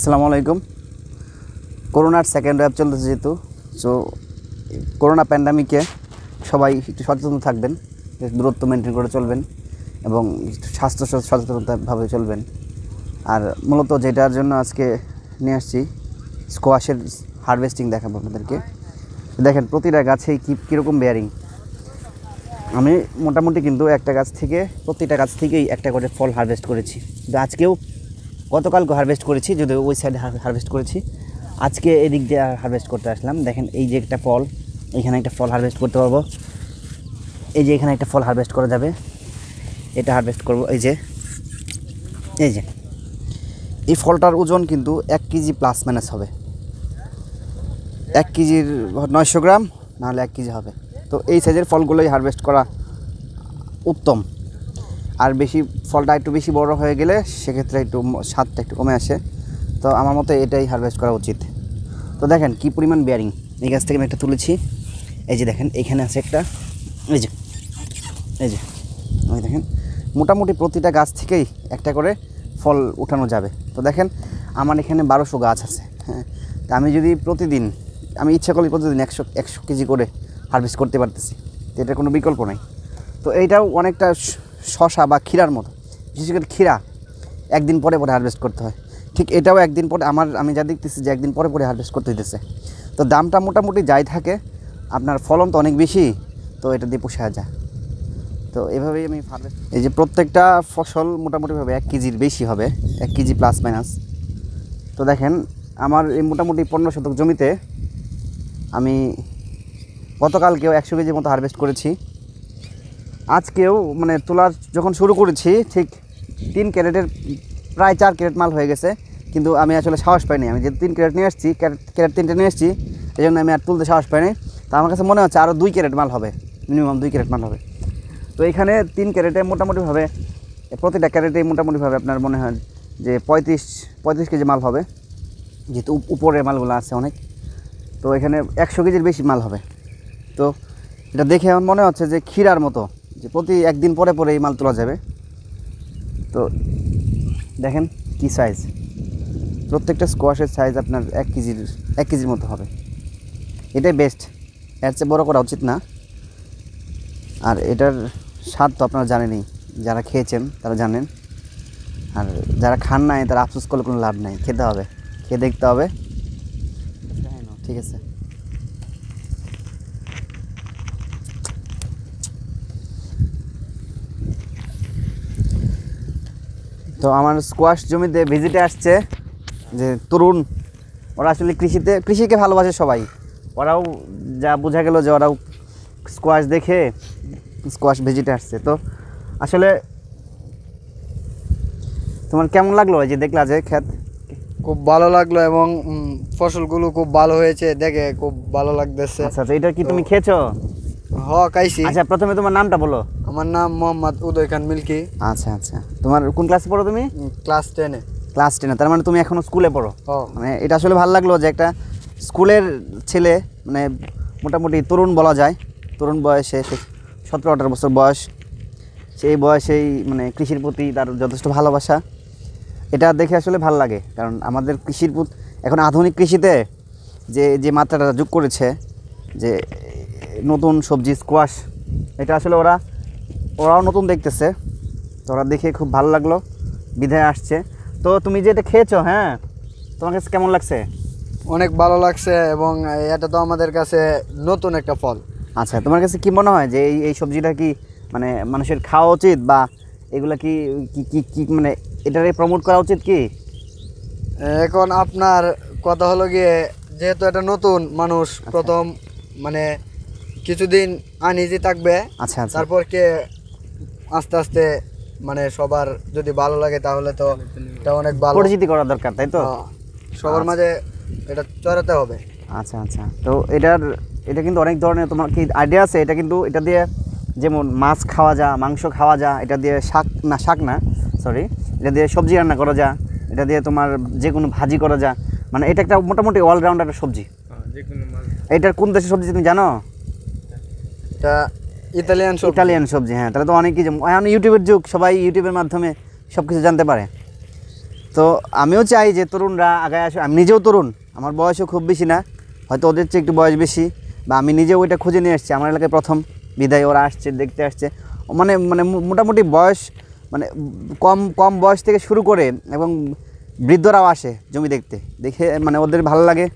আসসালামু আলাইকুম করোনার সেকেন্ড ওয়েব চলতেছে যেহেতু সো করোনা প্যান্ডামিকে সবাই একটু সচেতন থাকবেন দূরত্ব মেনটেন করে চলবেন এবং স্বাস্থ্য সচেতনতাভাবে চলবেন আর মূলত যেটার জন্য আজকে নিয়ে আসছি স্কোয়াশের হারভেস্টিং দেখাবো আপনাদেরকে দেখেন প্রতিটা গাছেই কী কীরকম বেয়ারিং আমি মোটামুটি কিন্তু একটা গাছ থেকে প্রতিটা গাছ থেকেই একটা করে ফল হারভেস্ট করেছি আজকেও গতকালকে হারভেস্ট করেছি যদি ওই সাইডে হারভেস্ট করেছি আজকে এদিক দিয়ে হারভেস্ট করতে আসলাম দেখেন এই যে একটা ফল এখানে একটা ফল হারভেস্ট করতে পারবো এই যে এখানে একটা ফল হারভেস্ট করা যাবে এটা হারভেস্ট করব এই যে এই যে এই ফলটার ওজন কিন্তু এক কেজি প্লাস মাইনাস হবে এক কেজির নয়শো গ্রাম নাহলে এক কেজি হবে তো এই সাইজের ফলগুলোই হারভেস্ট করা উত্তম আর বেশি ফলটা একটু বেশি বড় হয়ে গেলে সেক্ষেত্রে একটু স্বাদটা একটু কমে আসে তো আমার মতে এটাই হারভেস্ট করা উচিত তো দেখেন কি পরিমাণ বেয়ারিং এই গাছ থেকে আমি একটা তুলেছি এই যে দেখেন এখানে আছে একটা এই যে এই যে ওই দেখেন মোটামুটি প্রতিটা গাছ থেকেই একটা করে ফল উঠানো যাবে তো দেখেন আমার এখানে বারোশো গাছ আছে হ্যাঁ তা আমি যদি প্রতিদিন আমি ইচ্ছা করি প্রতিদিন একশো একশো কেজি করে হারভেস্ট করতে পারতেছি তো এটার কোনো বিকল্প নাই তো এইটাও অনেকটা শশা বা ক্ষীরার মতো বিশেষ করে ক্ষীরা একদিন পরে পরে হারভেস্ট করতে হয় ঠিক এটাও একদিন পরে আমার আমি যা দেখতেছি যে একদিন পরে পরে হারভেস্ট করতে দিতেছে তো দামটা মোটামুটি যাই থাকে আপনার ফলন তো অনেক বেশি তো এটা দিয়ে পোষা যায় তো এভাবেই আমি হারভেস্ট এই যে প্রত্যেকটা ফসল মোটামুটিভাবে এক কেজির বেশি হবে এক কেজি প্লাস মাইনাস তো দেখেন আমার এই মোটামুটি পনেরো শতক জমিতে আমি গতকালকেও একশো কেজির মতো হারভেস্ট করেছি আজকেও মানে তোলার যখন শুরু করেছি ঠিক তিন ক্যারেটের প্রায় চার ক্যারেট মাল হয়ে গেছে কিন্তু আমি আসলে সাহস পাইনি আমি যে তিন ক্যারেট নিয়ে এসেছি ক্যারেট ক্যারেট তিনটে নিয়ে এসেছি এই জন্য আমি আর তুলতে সাহস পাইনি তা আমার কাছে মনে হচ্ছে আরও দুই ক্যারেট মাল হবে মিনিমাম দুই ক্যারেট মাল হবে তো এখানে তিন ক্যারেটে মোটামুটিভাবে প্রতিটা ক্যারেটেই মোটামুটিভাবে আপনার মনে হয় যে পঁয়ত্রিশ পঁয়ত্রিশ কেজি মাল হবে যেহেতু উপরে মালগুলো আছে অনেক তো এখানে একশো কেজির বেশি মাল হবে তো এটা দেখে আমার মনে হচ্ছে যে ক্ষীরার মতো যে প্রতি একদিন পরে পরে এই মাল তোলা যাবে তো দেখেন কি সাইজ প্রত্যেকটা স্কোয়াশের সাইজ আপনার এক কেজির এক কেজির মতো হবে এটাই বেস্ট এর চেয়ে বড়ো করা উচিত না আর এটার স্বাদ তো আপনারা জানেনই যারা খেয়েছেন তারা জানেন আর যারা খান নাই তারা আফসোস করলে কোনো লাভ নাই খেতে হবে খেয়ে দেখতে হবে ঠিক আছে তো আমার স্কোয়াশ জমিতে ভিজিটে আসছে যে তরুণ ওরা আসলে কৃষিতে কৃষিকে ভালোবাসে সবাই ওরাও যা বোঝা গেল যে ওরাও স্কোয়াশ দেখে স্কোয়াশ ভিজিটে আসছে তো আসলে তোমার কেমন লাগলো যে দেখলা যে ক্ষেত খুব ভালো লাগলো এবং ফসলগুলো খুব ভালো হয়েছে দেখে খুব ভালো লাগতেছে আচ্ছা এটা কি তুমি খেয়েছো হ হ্যাঁ, খাইছি আচ্ছা প্রথমে তোমার নামটা বলো আমার নাম মোহাম্মদ উদয় খান মিল্কি আচ্ছা আচ্ছা তোমার কোন ক্লাসে পড়ো তুমি ক্লাস টেনে ক্লাস টেনে তার মানে তুমি এখনো স্কুলে পড়ো মানে এটা আসলে ভালো লাগলো যে একটা স্কুলের ছেলে মানে মোটামুটি তরুণ বলা যায় তরুণ বয়সে সতেরো আঠারো বছর বয়স সেই বয়সেই মানে কৃষির প্রতি তার যথেষ্ট ভালোবাসা এটা দেখে আসলে ভাল লাগে কারণ আমাদের কৃষির এখন আধুনিক কৃষিতে যে যে মাত্রাটা যোগ করেছে যে নতুন সবজি স্কোয়াশ এটা আসলে ওরা ওরাও নতুন দেখতেছে তো ওরা দেখে খুব ভালো লাগলো বিধায় আসছে তো তুমি যে এটা খেয়েছো হ্যাঁ তোমার কাছে কেমন লাগছে অনেক ভালো লাগছে এবং এটা তো আমাদের কাছে নতুন একটা ফল আচ্ছা তোমার কাছে কি মনে হয় যে এই এই সবজিটা কি মানে মানুষের খাওয়া উচিত বা এগুলো কি কি কি মানে এটারে প্রমোট করা উচিত কি এখন আপনার কথা হলো গিয়ে যেহেতু এটা নতুন মানুষ আচ্ছা। প্রথম মানে কিছুদিন আনিজি থাকবে আচ্ছা, আচ্ছা। তারপর কে আস্তে আস্তে মানে সবার যদি ভালো লাগে তাহলে তো এটা অনেক ভালো পরিচিতি করা দরকার তাই তো হ্যাঁ, সবার আচ্ছা। মাঝে এটা চড়াতে হবে আচ্ছা আচ্ছা তো এটার এটা কিন্তু অনেক ধরনের তোমার কি আইডিয়া আছে এটা কিন্তু এটা দিয়ে যেমন মাছ খাওয়া যা মাংস খাওয়া যা এটা দিয়ে শাক না শাক না সরি এটা দিয়ে সবজি রান্না করা যা এটা দিয়ে তোমার যে কোনো ভাজি করা যা মানে এটা একটা মোটামুটি অলরাউন্ড একটা সবজি হ্যাঁ, এটার কোন দেশের সবজি তুমি জানো এটা ইতালিয়ান সবজি ইতালিয়ান সবজি হ্যাঁ তাহলে তো অনেক কিছু এখন ইউটিউবের যুগ সবাই ইউটিউবের মাধ্যমে সব কিছু জানতে পারে তো আমিও চাই যে তরুণরা আগায় আসে আমি নিজেও তরুণ আমার বয়সও খুব বেশি না হয়তো ওদের চেয়ে একটু বয়স বেশি বা আমি নিজেও ওইটা খুঁজে নিয়ে এসেছি আমার এলাকায় প্রথম বিদায় ওরা আসছে দেখতে আসছে মানে মানে মোটামুটি বয়স মানে কম কম বয়স থেকে শুরু করে এবং বৃদ্ধরাও আসে জমি দেখতে দেখে মানে ওদের ভালো লাগে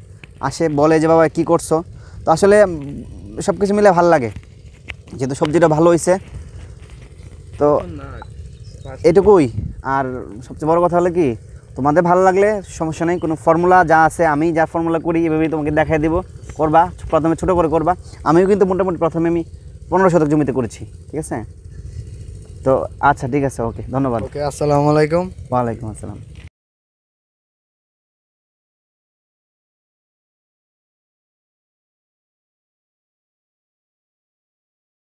আসে বলে যে বাবা কী করছো তো আসলে সব কিছু মিলে ভালো লাগে যেহেতু সবজিটা ভালো হয়েছে তো এটুকুই আর সবচেয়ে বড় কথা হলো কি তোমাদের ভালো লাগলে সমস্যা নেই কোনো ফর্মুলা যা আছে আমি যা ফর্মুলা করি এভাবেই তোমাকে দেখাই দেবো করবা প্রথমে ছোটো করে করবা আমিও কিন্তু মোটামুটি প্রথমে আমি পনেরো শতক জমিতে করেছি ঠিক আছে তো আচ্ছা ঠিক আছে ওকে ধন্যবাদ ওকে আসসালামু আলাইকুম ওয়ালাইকুম আসসালাম